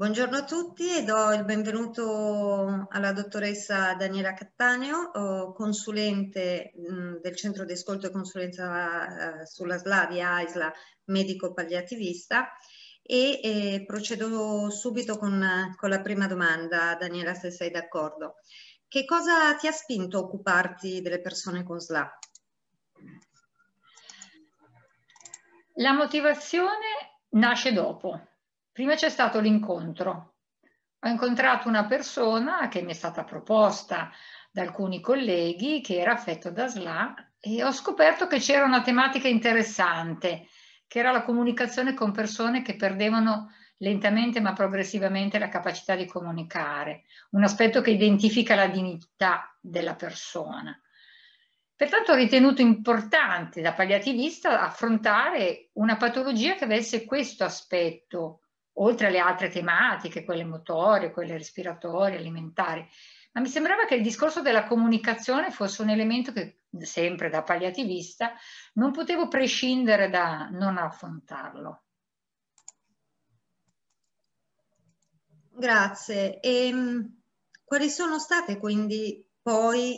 Buongiorno a tutti e do il benvenuto alla dottoressa Daniela Cattaneo, eh, consulente del Centro di Ascolto e Consulenza eh, sulla Slavia, AISLA, medico palliativista e eh, procedo subito con, con la prima domanda, Daniela se sei d'accordo. Che cosa ti ha spinto a occuparti delle persone con SLA? La motivazione nasce dopo, Prima c'è stato l'incontro. Ho incontrato una persona che mi è stata proposta da alcuni colleghi che era affetto da SLA e ho scoperto che c'era una tematica interessante, che era la comunicazione con persone che perdevano lentamente ma progressivamente la capacità di comunicare, un aspetto che identifica la dignità della persona. Pertanto ho ritenuto importante da palliativista affrontare una patologia che avesse questo aspetto oltre alle altre tematiche, quelle motorie, quelle respiratorie, alimentari. Ma mi sembrava che il discorso della comunicazione fosse un elemento che, sempre da palliativista, non potevo prescindere da non affrontarlo. Grazie. E, ehm, quali sono state quindi poi,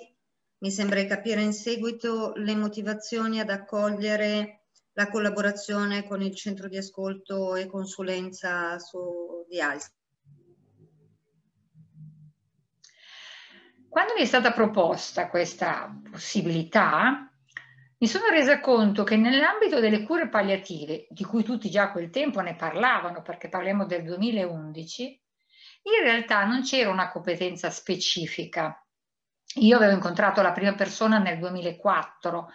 mi sembra di capire in seguito, le motivazioni ad accogliere la collaborazione con il centro di ascolto e consulenza su, di AIS. Quando mi è stata proposta questa possibilità, mi sono resa conto che nell'ambito delle cure palliative, di cui tutti già a quel tempo ne parlavano, perché parliamo del 2011, in realtà non c'era una competenza specifica. Io avevo incontrato la prima persona nel 2004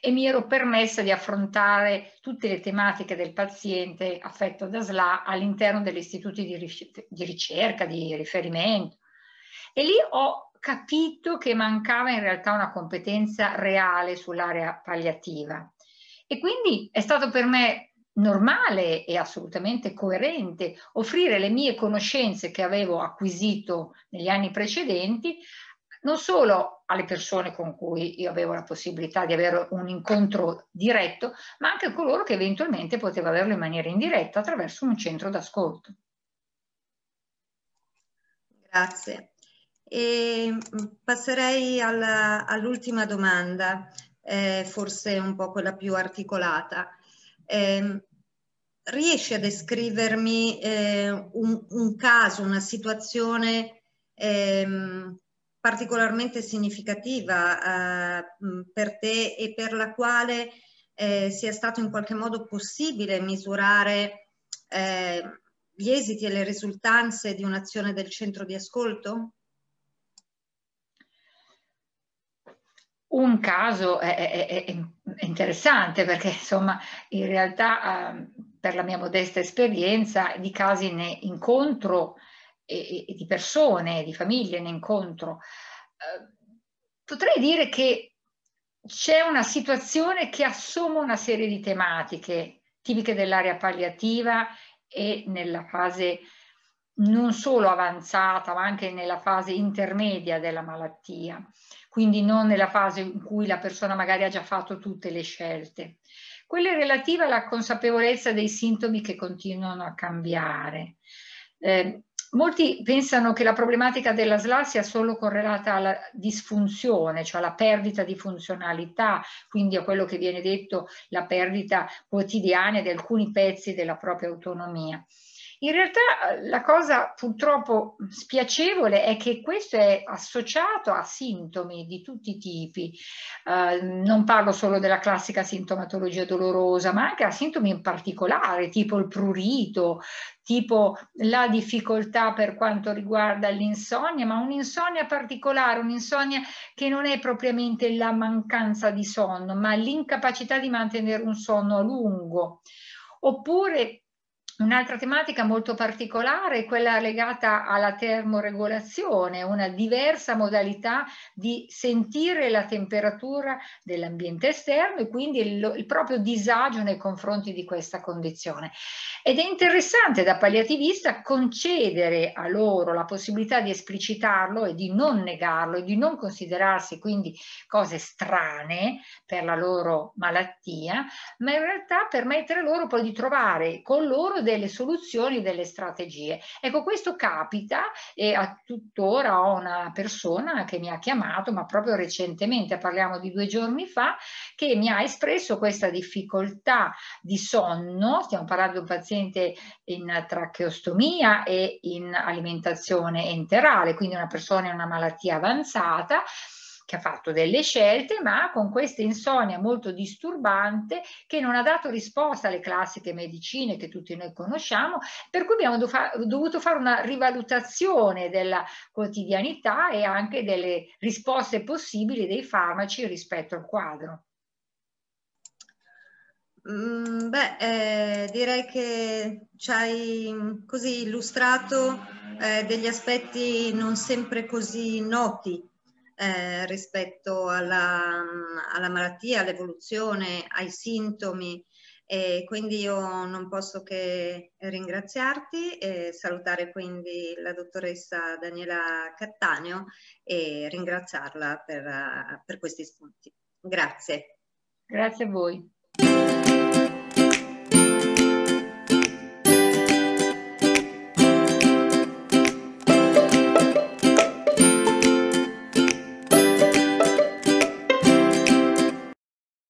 e mi ero permessa di affrontare tutte le tematiche del paziente affetto da SLA all'interno degli istituti di, ricerca, di riferimento. E lì ho capito che mancava in realtà una competenza reale sull'area palliativa. E quindi è stato per me normale e assolutamente coerente offrire le mie conoscenze che avevo acquisito negli anni precedenti non solo alle persone con cui io avevo la possibilità di avere un incontro diretto, ma anche a coloro che eventualmente potevo averlo in maniera indiretta attraverso un centro d'ascolto. Grazie. E mm, passerei all'ultima domanda, eh, forse un po' quella più articolata. Eh, riesci a descrivermi eh, un, un, caso, una situazione ehm, particolarmente significativa eh, per te e per la quale eh, sia stato in qualche modo possibile misurare eh, gli esiti e le risultanze di un'azione del centro di ascolto? Un caso è, è, è interessante perché insomma in realtà ehm, per la mia modesta esperienza di casi ne incontro e, e di persone, di famiglie ne incontro, eh, potrei dire che c'è una situazione che assoma una serie di tematiche tipiche dell'area palliativa e nella fase non solo avanzata ma anche nella fase intermedia della malattia, quindi non nella fase in cui la persona magari ha già fatto tutte le scelte. Quelle relative alla consapevolezza dei sintomi che continuano a cambiare. Eh, Molti pensano che la problematica della SLA sia solo correlata alla disfunzione, cioè alla perdita di funzionalità, quindi a quello che viene detto la perdita quotidiana di alcuni pezzi della propria autonomia. In realtà eh, la cosa purtroppo spiacevole è che questo è associato a sintomi di tutti i tipi, eh, non parlo solo della classica sintomatologia dolorosa, ma anche a sintomi in particolare, tipo il prurito, tipo la difficoltà per quanto riguarda l'insonnia, ma un'insonnia particolare, un'insonnia che non è propriamente la mancanza di sonno, ma l'incapacità di mantenere un sonno a lungo. Oppure Un'altra tematica molto particolare è quella legata alla termoregolazione, una diversa modalità di sentire la temperatura dell'ambiente esterno e quindi il, il, proprio disagio nei confronti di questa condizione. Ed è interessante da palliativista concedere a loro la possibilità di esplicitarlo e di non negarlo e di non considerarsi quindi cose strane per la loro malattia, ma in realtà permettere loro poi di trovare con loro delle soluzioni, delle strategie. Ecco, questo capita e a tuttora ho una persona che mi ha chiamato, ma proprio recentemente, parliamo di due giorni fa, che mi ha espresso questa difficoltà di sonno, stiamo parlando di un paziente in tracheostomia e in alimentazione enterale, quindi una persona in una malattia avanzata, che ha fatto delle scelte, ma con questa insonnia molto disturbante che non ha dato risposta alle classiche medicine che tutti noi conosciamo, per cui abbiamo dovuto fare una rivalutazione della quotidianità e anche delle risposte possibili dei farmaci rispetto al quadro. Mm, beh, eh, direi che ci hai mm, così illustrato eh, degli aspetti non sempre così noti eh, rispetto alla, alla malattia, all'evoluzione, ai sintomi. E quindi io non posso che ringraziarti e salutare quindi la dottoressa Daniela Cattaneo e ringraziarla per, eh, per questi spunti. Grazie. Grazie a voi.